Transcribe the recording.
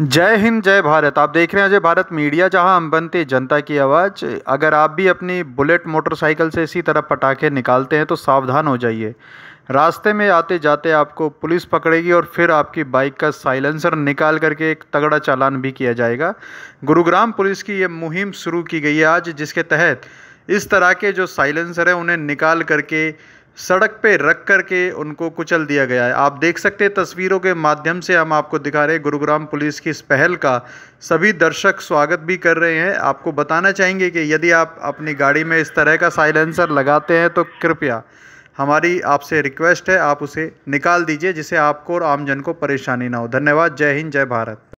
जय हिंद जय भारत आप देख रहे हैं अजय भारत मीडिया जहां हम बनते जनता की आवाज़ अगर आप भी अपनी बुलेट मोटरसाइकिल से इसी तरह पटाखे निकालते हैं तो सावधान हो जाइए रास्ते में आते जाते आपको पुलिस पकड़ेगी और फिर आपकी बाइक का साइलेंसर निकाल करके एक तगड़ा चालान भी किया जाएगा गुरुग्राम पुलिस की ये मुहिम शुरू की गई है आज जिसके तहत इस तरह के जो साइलेंसर हैं उन्हें निकाल करके सड़क पे रख कर के उनको कुचल दिया गया है आप देख सकते हैं तस्वीरों के माध्यम से हम आपको दिखा रहे हैं गुरुग्राम पुलिस की इस पहल का सभी दर्शक स्वागत भी कर रहे हैं आपको बताना चाहेंगे कि यदि आप अपनी गाड़ी में इस तरह का साइलेंसर लगाते हैं तो कृपया हमारी आपसे रिक्वेस्ट है आप उसे निकाल दीजिए जिसे आपको और आमजन को परेशानी ना हो धन्यवाद जय हिंद जय भारत